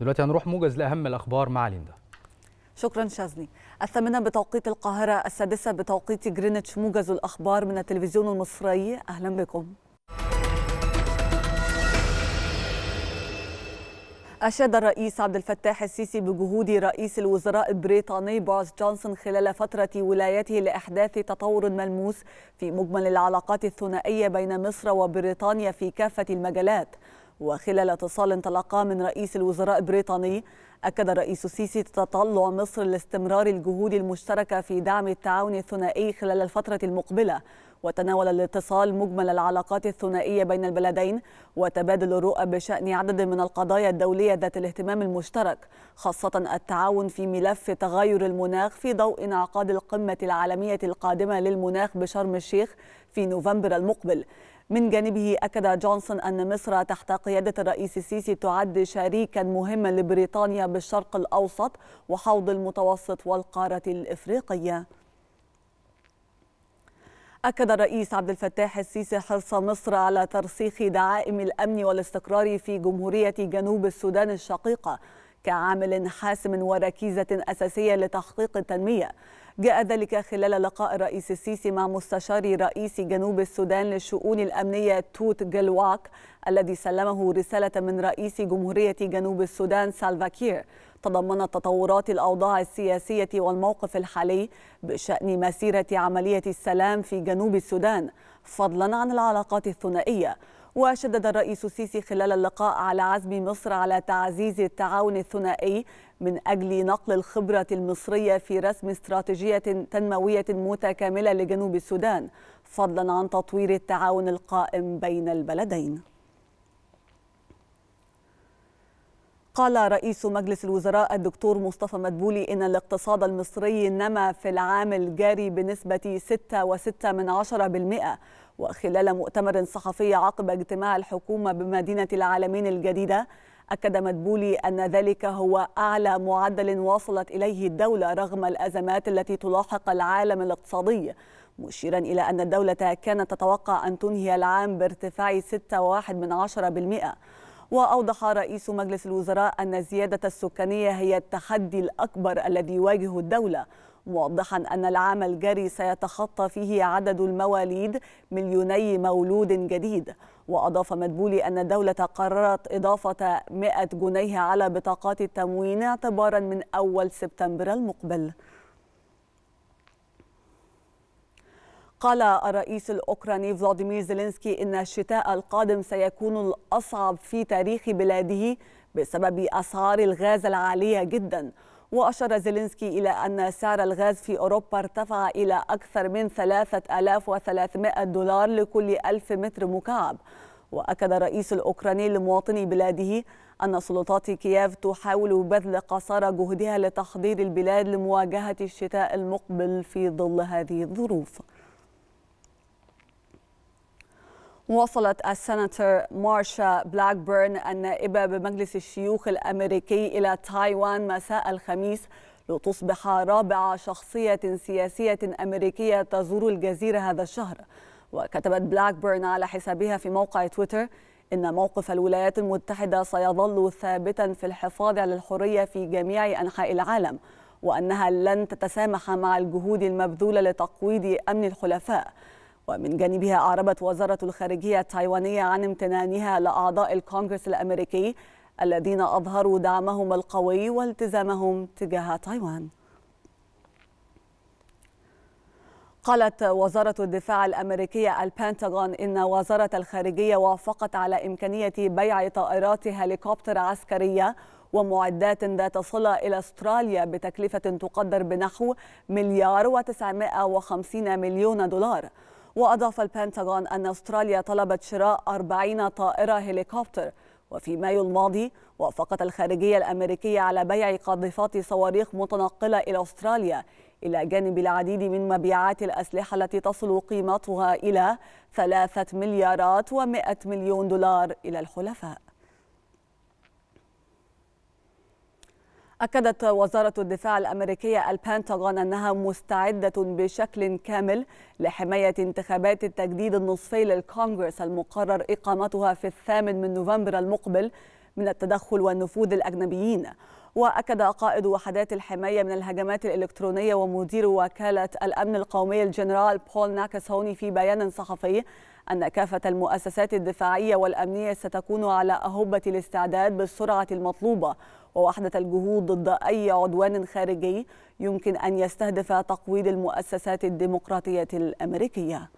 دلوقتي هنروح موجز لاهم الاخبار مع ليندا شكرا شاذلي الثامنة بتوقيت القاهرة السادسة بتوقيت جرينتش موجز الأخبار من التلفزيون المصري أهلا بكم أشاد الرئيس عبد الفتاح السيسي بجهود رئيس الوزراء البريطاني بوريس جونسون خلال فترة ولايته لإحداث تطور ملموس في مجمل العلاقات الثنائية بين مصر وبريطانيا في كافة المجالات وخلال اتصال تلقاه من رئيس الوزراء البريطاني أكد الرئيس السيسي تطلع مصر لاستمرار الجهود المشتركة في دعم التعاون الثنائي خلال الفترة المقبلة وتناول الاتصال مجمل العلاقات الثنائية بين البلدين وتبادل الرؤى بشأن عدد من القضايا الدولية ذات الاهتمام المشترك خاصة التعاون في ملف تغير المناخ في ضوء انعقاد القمة العالمية القادمة للمناخ بشرم الشيخ في نوفمبر المقبل من جانبه أكد جونسون أن مصر تحت قيادة الرئيس السيسي تعد شريكا مهما لبريطانيا حرب الشرق الأوسط وحوض المتوسط والقارة الإفريقية أكد الرئيس عبد الفتاح السيسي حرص مصر على ترسيخ دعائم الأمن والاستقرار في جمهورية جنوب السودان الشقيقة كعامل حاسم وركيزة أساسية لتحقيق التنمية جاء ذلك خلال لقاء الرئيس السيسي مع مستشار رئيس جنوب السودان للشؤون الأمنية توت جلواك الذي سلمه رسالة من رئيس جمهورية جنوب السودان سالفاكير تضمنت تطورات الأوضاع السياسية والموقف الحالي بشأن مسيرة عملية السلام في جنوب السودان فضلا عن العلاقات الثنائية وشدد الرئيس السيسي خلال اللقاء على عزم مصر على تعزيز التعاون الثنائي من أجل نقل الخبرة المصرية في رسم استراتيجية تنموية متكاملة لجنوب السودان فضلا عن تطوير التعاون القائم بين البلدين قال رئيس مجلس الوزراء الدكتور مصطفى مدبولي إن الاقتصاد المصري نما في العام الجاري بنسبة 6.6 من وخلال مؤتمر صحفي عقب اجتماع الحكومة بمدينة العالمين الجديدة أكد مدبولي أن ذلك هو أعلى معدل وصلت إليه الدولة رغم الأزمات التي تلاحق العالم الاقتصادي مشيرا إلى أن الدولة كانت تتوقع أن تنهي العام بارتفاع 6.1% وأوضح رئيس مجلس الوزراء أن الزيادة السكانية هي التحدي الأكبر الذي يواجه الدولة موضحا أن العام الجاري سيتخطى فيه عدد المواليد مليوني مولود جديد وأضاف مدبولي أن الدولة قررت إضافة 100 جنيه على بطاقات التموين اعتبارا من أول سبتمبر المقبل قال الرئيس الأوكراني فلاديمير زيلينسكي إن الشتاء القادم سيكون الأصعب في تاريخ بلاده بسبب أسعار الغاز العالية جدا وأشار زيلينسكي إلى أن سعر الغاز في أوروبا ارتفع إلى أكثر من 3300 دولار لكل ألف متر مكعب وأكد الرئيس الأوكراني لمواطني بلاده أن سلطات كييف تحاول بذل قصارى جهدها لتحضير البلاد لمواجهة الشتاء المقبل في ظل هذه الظروف مواصلة السناتور مارشا بلاكبيرن النائبة بمجلس الشيوخ الأمريكي إلى تايوان مساء الخميس لتصبح رابع شخصية سياسية أمريكية تزور الجزيرة هذا الشهر وكتبت بلاكبيرن على حسابها في موقع تويتر إن موقف الولايات المتحدة سيظل ثابتا في الحفاظ على الحرية في جميع أنحاء العالم وأنها لن تتسامح مع الجهود المبذولة لتقويض أمن الحلفاء ومن جانبها أعربت وزارة الخارجية التايوانية عن امتنانها لأعضاء الكونغرس الأمريكي الذين أظهروا دعمهم القوي والتزامهم تجاه تايوان قالت وزارة الدفاع الأمريكية البنتاغون إن وزارة الخارجية وافقت على إمكانية بيع طائرات هليكوبتر عسكرية ومعدات ذات صلة إلى أستراليا بتكلفة تقدر بنحو مليار وتسعمائة وخمسين مليون دولار وأضاف البنتاغون أن أستراليا طلبت شراء 40 طائرة هليكوبتر وفي مايو الماضي وافقت الخارجية الأمريكية على بيع قاذفات صواريخ متنقلة إلى أستراليا إلى جانب العديد من مبيعات الأسلحة التي تصل قيمتها إلى ثلاثة مليارات ومائة مليون دولار إلى الحلفاء أكدت وزارة الدفاع الأمريكية البنتاغون أنها مستعدة بشكل كامل لحماية انتخابات التجديد النصفي للكونغرس المقرر إقامتها في الثامن من نوفمبر المقبل من التدخل والنفوذ الأجنبيين وأكد قائد وحدات الحماية من الهجمات الإلكترونية ومدير وكالة الأمن القومي الجنرال بول ناكاسوني في بيان صحفي أن كافة المؤسسات الدفاعية والأمنية ستكون على أهبة الاستعداد بالسرعة المطلوبة ووحدة الجهود ضد أي عدوان خارجي يمكن أن يستهدف تقويض المؤسسات الديمقراطية الأمريكية